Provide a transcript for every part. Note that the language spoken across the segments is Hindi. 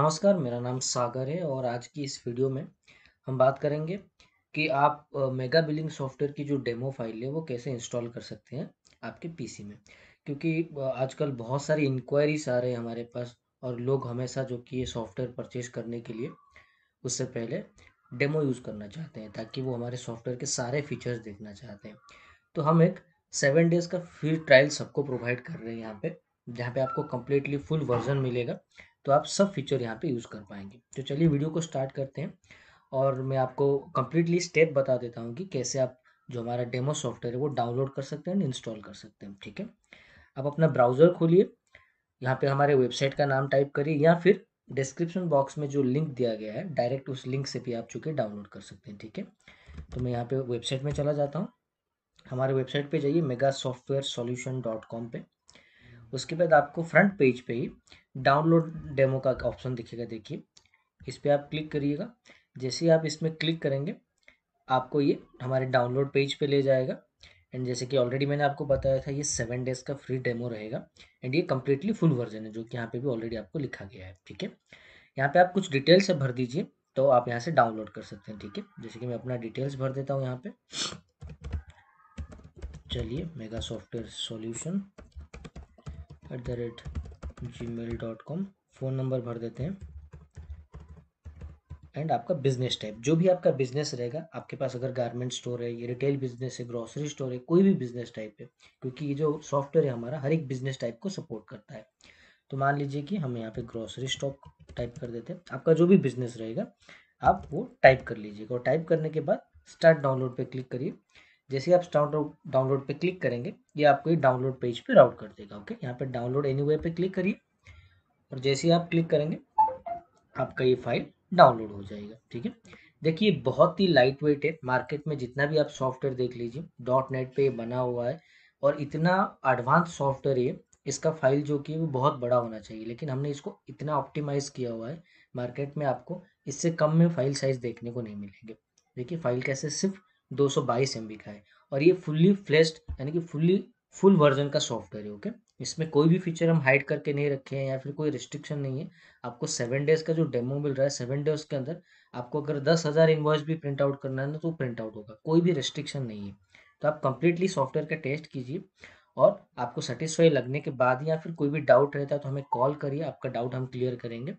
नमस्कार मेरा नाम सागर है और आज की इस वीडियो में हम बात करेंगे कि आप मेगा बिलिंग सॉफ्टवेयर की जो डेमो फाइल है वो कैसे इंस्टॉल कर सकते हैं आपके पीसी में क्योंकि आजकल बहुत सारी इंक्वायरीज आ रहे हैं हमारे पास और लोग हमेशा जो कि ये सॉफ्टवेयर परचेज करने के लिए उससे पहले डेमो यूज़ करना चाहते हैं ताकि वो हमारे सॉफ्टवेयर के सारे फीचर्स देखना चाहते हैं तो हम एक सेवन डेज़ का फ्री ट्रायल सबको प्रोवाइड कर रहे हैं यहाँ पे जहाँ पे आपको कम्प्लीटली फुल वर्जन मिलेगा तो आप सब फीचर यहाँ पे यूज़ कर पाएंगे तो चलिए वीडियो को स्टार्ट करते हैं और मैं आपको कम्प्लीटली स्टेप बता देता हूँ कि कैसे आप जो हमारा डेमो सॉफ्टवेयर है वो डाउनलोड कर सकते हैं इंस्टॉल कर सकते हैं ठीक है आप अपना ब्राउज़र खोलिए यहाँ पे हमारे वेबसाइट का नाम टाइप करिए या फिर डिस्क्रिप्शन बॉक्स में जो लिंक दिया गया है डायरेक्ट उस लिंक से भी आप चूँकि डाउनलोड कर सकते हैं ठीक है तो मैं यहाँ पे वेबसाइट में चला जाता हूँ हमारे वेबसाइट पे जाइए mega software solution dot com पर उसके बाद आपको फ्रंट पेज पे ही डाउनलोड डेमो का ऑप्शन दिखेगा देखिए इस पर आप क्लिक करिएगा जैसे ही आप इसमें क्लिक करेंगे आपको ये हमारे डाउनलोड पेज पे ले जाएगा एंड जैसे कि ऑलरेडी मैंने आपको बताया था ये सेवन डेज का फ्री डेमो रहेगा एंड ये कम्प्लीटली फुल वर्जन है जो कि यहाँ पे भी ऑलरेडी आपको लिखा गया है ठीक है यहाँ पे आप कुछ डिटेल्स से भर दीजिए तो आप यहाँ से डाउनलोड कर सकते हैं ठीक है जैसे कि मैं अपना डिटेल्स भर देता हूँ यहाँ पे चलिए mega software solution at the rate gmail dot com phone number भर देते हैं एंड आपका बिजनेस टाइप जो भी आपका बिजनेस रहेगा आपके पास अगर गारमेंट स्टोर है या रिटेल बिजनेस है ग्रॉसरी स्टोर है कोई भी बिजनेस टाइप है क्योंकि ये जो सॉफ्टवेयर है हमारा हर एक बिजनेस टाइप को सपोर्ट करता है तो मान लीजिए कि हम यहाँ पे ग्रॉसरी स्टॉक टाइप कर देते हैं आपका जो भी बिजनेस रहेगा आप वो टाइप कर लीजिएगा और टाइप करने के बाद स्टार्ट डाउनलोड पर क्लिक करिए जैसे आप डाउनलोड डाउनलोड पर क्लिक करेंगे ये आपको ये डाउनलोड पेज पे राउट कर देगा ओके यहाँ पर डाउनलोड एनी वे पे क्लिक करिए और जैसे ही आप क्लिक करेंगे आपका ये फाइल डाउनलोड हो जाएगा ठीक है देखिए बहुत ही लाइट वेट है मार्केट में जितना भी आप सॉफ्टवेयर देख लीजिए डॉट नेट पर बना हुआ है और इतना एडवांस सॉफ्टवेयर है इसका फाइल जो कि वो बहुत बड़ा होना चाहिए लेकिन हमने इसको इतना ऑप्टिमाइज़ किया हुआ है मार्केट में आपको इससे कम में फाइल साइज़ देखने को नहीं मिलेंगे देखिए फाइल कैसे सिर्फ दो सौ बाईस एम का है और ये फुल्ली फ्लेस्ड यानी कि फुल्ली फुल वर्जन का सॉफ्टवेयर है ओके इसमें कोई भी फीचर हम हाइड करके नहीं रखे हैं या फिर कोई रिस्ट्रिक्शन नहीं है आपको सेवन डेज का जो डेमो मिल रहा है सेवन डेज के अंदर आपको अगर दस हज़ार इन्वॉइस भी प्रिंट आउट करना है ना तो प्रिंट आउट होगा कोई भी रिस्ट्रिक्शन नहीं है तो आप कंप्लीटली सॉफ्टवेयर का टेस्ट कीजिए और आपको सेटिस्फाई लगने के बाद या फिर कोई भी डाउट रहता है तो हमें कॉल करिए आपका डाउट हम क्लियर करेंगे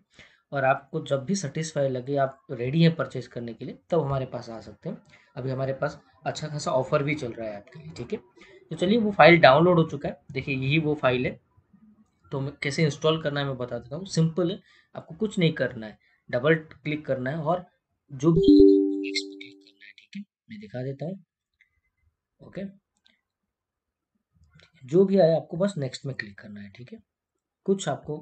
और आपको जब भी सेटिस्फाई लगे आप रेडी हैं परचेज करने के लिए तब तो हमारे पास आ सकते हैं अभी हमारे पास अच्छा खासा ऑफर भी चल रहा है आपके लिए ठीक है तो चलिए वो फाइल डाउनलोड हो चुका है देखिए यही वो फाइल है तो कैसे इंस्टॉल करना है मैं बता देता हूँ सिंपल है आपको कुछ नहीं करना है डबल क्लिक करना है और जो भी नेक्स्ट क्लिक करना है ठीक है मैं दिखा देता हूँ ओके जो भी आया आपको बस नेक्स्ट में क्लिक करना है ठीक है कुछ आपको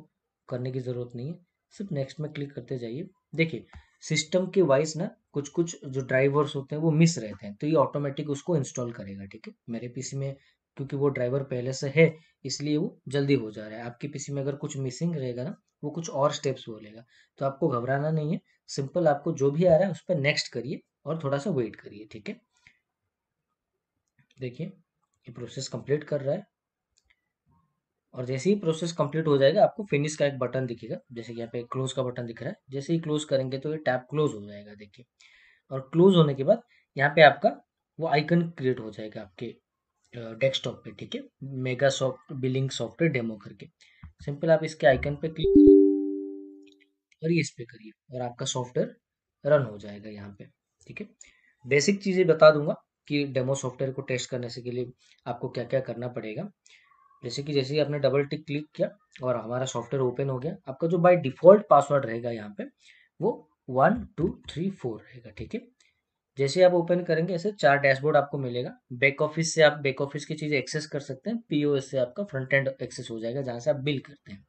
करने की ज़रूरत नहीं है सिर्फ नेक्स्ट में क्लिक करते जाइए देखिए सिस्टम के वाइज ना कुछ कुछ जो ड्राइवर्स होते हैं वो मिस रहते हैं तो ये ऑटोमेटिक उसको इंस्टॉल करेगा ठीक है मेरे पीसी में क्योंकि वो ड्राइवर पहले से है इसलिए वो जल्दी हो जा रहा है आपके पीसी में अगर कुछ मिसिंग रहेगा ना वो कुछ और स्टेप्स बोलेगा तो आपको घबराना नहीं है सिंपल आपको जो भी आ रहा है उस पर नेक्स्ट करिए और थोड़ा सा वेट करिए ठीक है देखिए ये प्रोसेस कंप्लीट कर रहा है और जैसे ही प्रोसेस कंप्लीट हो जाएगा आपको फिनिश का एक बटन दिखेगा जैसे कि यहाँ पे क्लोज का बटन दिख रहा है जैसे ही क्लोज करेंगे तो ये टैब क्लोज हो जाएगा देखिए और क्लोज होने के बाद यहाँ पे आपका वो आइकन क्रिएट हो जाएगा आपके डेस्कटॉप पे ठीक है mega soft billing software demo करके सिंपल आप इसके आइकन पे क्लिक ये इस पे करिए और आपका सॉफ्टवेयर रन हो जाएगा यहाँ पे ठीक है बेसिक चीज़ें बता दूंगा कि डेमो सॉफ्टवेयर को टेस्ट करने से के लिए आपको क्या क्या करना पड़ेगा जैसे कि जैसे ही आपने डबल टिक क्लिक किया और हमारा सॉफ्टवेयर ओपन हो गया आपका जो बाय डिफॉल्ट पासवर्ड रहेगा यहाँ पे वो वन टू थ्री फोर रहेगा ठीक है जैसे आप ओपन करेंगे ऐसे चार डैशबोर्ड आपको मिलेगा बैक ऑफिस से आप बैक ऑफिस की चीज़ एक्सेस कर सकते हैं पी से आपका फ्रंट एंड एक्सेस हो जाएगा जहाँ से आप बिल करते हैं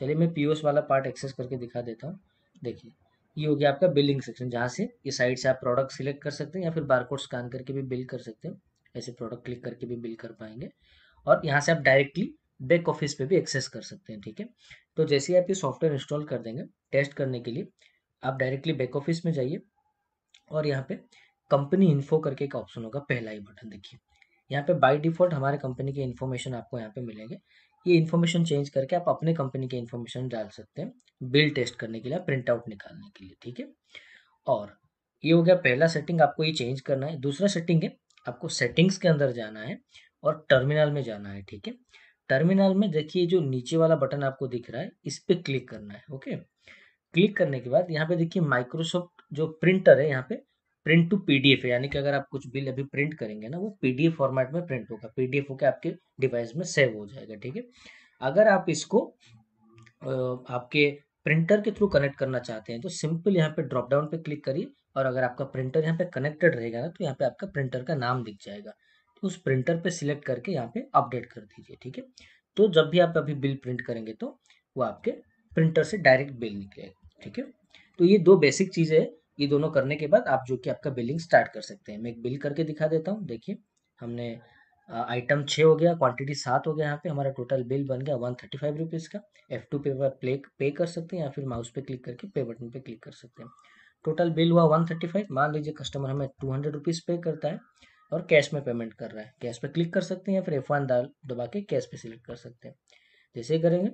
चलिए मैं पी वाला पार्ट एक्सेस करके दिखा देता हूँ देखिए ये हो गया आपका बिलिंग सेक्शन जहाँ से ये साइड से आप प्रोडक्ट सिलेक्ट कर सकते हैं या फिर बारकोड स्कैन करके भी बिल कर सकते हैं ऐसे प्रोडक्ट क्लिक करके भी बिल कर पाएंगे और यहाँ से आप डायरेक्टली बैक ऑफिस पे भी एक्सेस कर सकते हैं ठीक है तो जैसे ही आप ये सॉफ्टवेयर इंस्टॉल कर देंगे टेस्ट करने के लिए आप डायरेक्टली बैक ऑफिस में जाइए और यहाँ पे कंपनी इन्फो करके एक ऑप्शन होगा पहला ही बटन देखिए यहाँ पे बाय डिफॉल्ट हमारे कंपनी के इन्फॉर्मेशन आपको यहाँ पे मिलेंगे ये इन्फॉर्मेशन चेंज करके आप अपने कंपनी के इन्फॉर्मेशन डाल सकते हैं बिल टेस्ट करने के लिए प्रिंट आउट निकालने के लिए ठीक है और ये हो गया पहला सेटिंग आपको ये चेंज करना है दूसरा सेटिंग है आपको सेटिंग्स के अंदर जाना है और टर्मिनल में जाना है ठीक है टर्मिनल में देखिए जो नीचे वाला बटन आपको दिख रहा है इस पर क्लिक करना है ओके क्लिक करने के बाद यहाँ पे देखिए माइक्रोसॉफ्ट जो प्रिंटर है यहाँ पे प्रिंट टू पीडीएफ है यानी कि अगर आप कुछ बिल अभी प्रिंट करेंगे ना वो पीडीएफ फॉर्मेट में प्रिंट होगा पीडीएफ होकर आपके डिवाइस में सेव हो जाएगा ठीक है अगर आप इसको आपके प्रिंटर के थ्रू कनेक्ट करना चाहते हैं तो सिंपल यहाँ पे ड्रॉप डाउन पे क्लिक करिए और अगर आपका प्रिंटर यहाँ पे कनेक्टेड रहेगा ना तो यहाँ पे आपका प्रिंटर का नाम दिख जाएगा तो उस प्रिंटर पे सिलेक्ट करके यहाँ पे अपडेट कर दीजिए ठीक है तो जब भी आप अभी बिल प्रिंट करेंगे तो वो आपके प्रिंटर से डायरेक्ट बिल निकलेगा ठीक है तो ये दो बेसिक चीज़ें हैं ये दोनों करने के बाद आप जो कि आपका बिलिंग स्टार्ट कर सकते हैं मैं एक बिल करके दिखा देता हूँ देखिए हमने आइटम छः हो गया क्वांटिटी सात हो गया यहाँ पे हमारा टोटल बिल बन गया वन थर्टी फाइव रुपीज़ का एफ टू पे प्ले पे कर सकते हैं या फिर माउस पे क्लिक करके पे बटन पे क्लिक कर सकते हैं टोटल बिल हुआ वन थर्टी फाइव मान लीजिए कस्टमर हमें टू हंड्रेड रुपीज़ पे करता है और कैश में पेमेंट कर रहा है कैश पे क्लिक कर सकते हैं या फिर एफ वन दबा के कैश पे सिलेक्ट कर सकते हैं जैसे ही करेंगे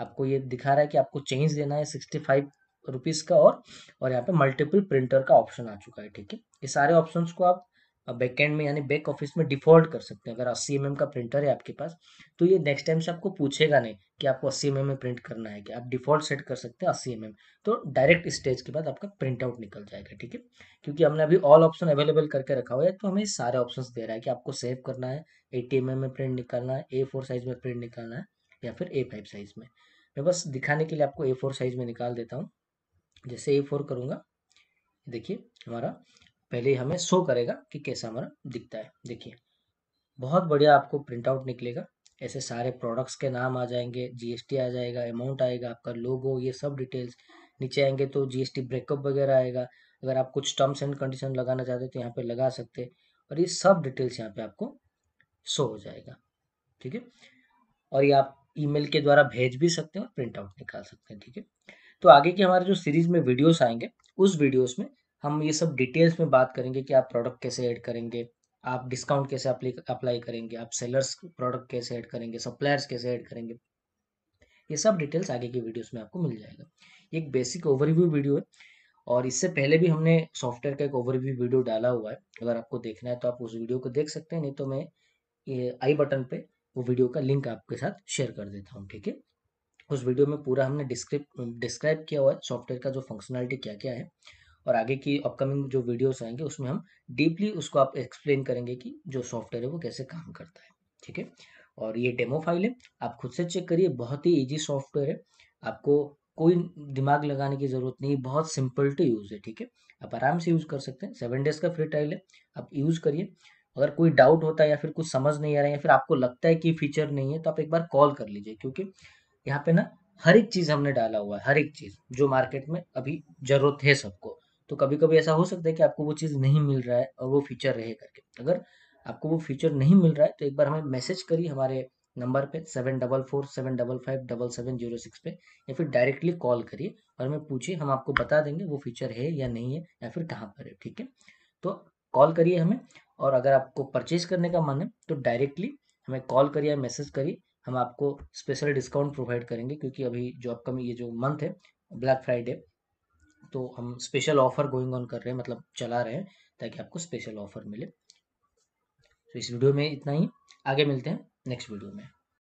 आपको ये दिखा रहा है कि आपको चेंज देना है सिक्सटी फाइव रुपीज़ का और और यहाँ पे मल्टीपल प्रिंटर का ऑप्शन आ चुका है ठीक है ये सारे ऑप्शंस को आप बैकएंड में यानी बैक ऑफिस में डिफॉल्ट कर सकते हैं अगर अस्सी एम का प्रिंटर है आपके पास तो ये नेक्स्ट टाइम से आपको पूछेगा नहीं कि आपको अस्सी एम में प्रिंट करना है कि आप डिफॉल्ट सेट कर सकते हैं अस्सी एम तो डायरेक्ट स्टेज के बाद आपका प्रिंट आउट निकल जाएगा ठीक है क्योंकि हमने अभी ऑल ऑप्शन अवेलेबल करके रखा हुआ है तो हमें सारे ऑप्शन दे रहा है कि आपको सेव करना है एटी एम में प्रिंट निकालना है ए साइज में प्रिंट निकालना है या फिर ए साइज में मैं बस दिखाने के लिए आपको ए साइज में निकाल देता हूँ जैसे ए फोर करूँगा देखिए हमारा पहले हमें शो करेगा कि कैसा हमारा दिखता है देखिए बहुत बढ़िया आपको प्रिंट आउट निकलेगा ऐसे सारे प्रोडक्ट्स के नाम आ जाएंगे जीएसटी आ जाएगा अमाउंट आएगा आपका लोगो ये सब डिटेल्स नीचे आएंगे तो जीएसटी ब्रेकअप वगैरह आएगा अगर आप कुछ टर्म्स एंड कंडीशन लगाना चाहते हो तो यहाँ पे लगा सकते हैं और ये सब डिटेल्स यहाँ पे आपको शो हो जाएगा ठीक है और ये आप ईमेल के द्वारा भेज भी सकते हैं और प्रिंट आउट निकाल सकते हैं ठीक है तो आगे की हमारे जो सीरीज में वीडियोस आएंगे उस वीडियोस में हम ये सब डिटेल्स में बात करेंगे कि आप प्रोडक्ट कैसे ऐड करेंगे आप डिस्काउंट कैसे अप्लाई करेंगे आप सेलर्स प्रोडक्ट कैसे ऐड करेंगे सप्लायर्स कैसे ऐड करेंगे ये सब डिटेल्स आगे की वीडियोस में आपको मिल जाएगा एक बेसिक ओवरव्यू वीडियो है और इससे पहले भी हमने सॉफ्टवेयर का एक ओवरव्यू वीडियो डाला हुआ है अगर आपको देखना है तो आप उस वीडियो को देख सकते हैं नहीं तो मैं आई बटन पे वो वीडियो का लिंक आपके साथ शेयर कर देता हूँ ठीक है उस वीडियो में पूरा हमने डिस्क्रिप डिस्क्राइब किया हुआ है सॉफ्टवेयर का जो फंक्शनलिटी क्या क्या है और आगे की अपकमिंग जो वीडियोस आएंगे उसमें हम डीपली उसको आप एक्सप्लेन करेंगे कि जो सॉफ्टवेयर है वो कैसे काम करता है ठीक है और ये डेमो फाइल है आप खुद से चेक करिए बहुत ही ईजी सॉफ्टवेयर है आपको कोई दिमाग लगाने की जरूरत नहीं बहुत सिंपल टू यूज़ है ठीक है आप आराम से यूज़ कर सकते हैं सेवन डेज का फ्री ट्रायल है आप यूज़ करिए अगर कोई डाउट होता है या फिर कुछ समझ नहीं आ रहा है या फिर आपको लगता है कि फीचर नहीं है तो आप एक बार कॉल कर लीजिए क्योंकि यहाँ पे ना हर एक चीज़ हमने डाला हुआ है हर एक चीज़ जो मार्केट में अभी ज़रूरत है सबको तो कभी कभी ऐसा हो सकता है कि आपको वो चीज़ नहीं मिल रहा है और वो फीचर रहे करके अगर आपको वो फीचर नहीं मिल रहा है तो एक बार हमें मैसेज करिए हमारे नंबर पे seven double four seven double five double seven zero six पे या फिर डायरेक्टली कॉल करिए और हमें पूछिए हम आपको बता देंगे वो फीचर है या नहीं है या फिर कहाँ पर है ठीक है तो कॉल करिए हमें और अगर आपको परचेज करने का मन है तो डायरेक्टली हमें कॉल करिए मैसेज करिए हम आपको स्पेशल डिस्काउंट प्रोवाइड करेंगे क्योंकि अभी जो अपकमिंग ये जो मंथ है ब्लैक फ्राइडे तो हम स्पेशल ऑफर गोइंग ऑन कर रहे हैं मतलब चला रहे हैं ताकि आपको स्पेशल ऑफर मिले तो इस वीडियो में इतना ही आगे मिलते हैं नेक्स्ट वीडियो में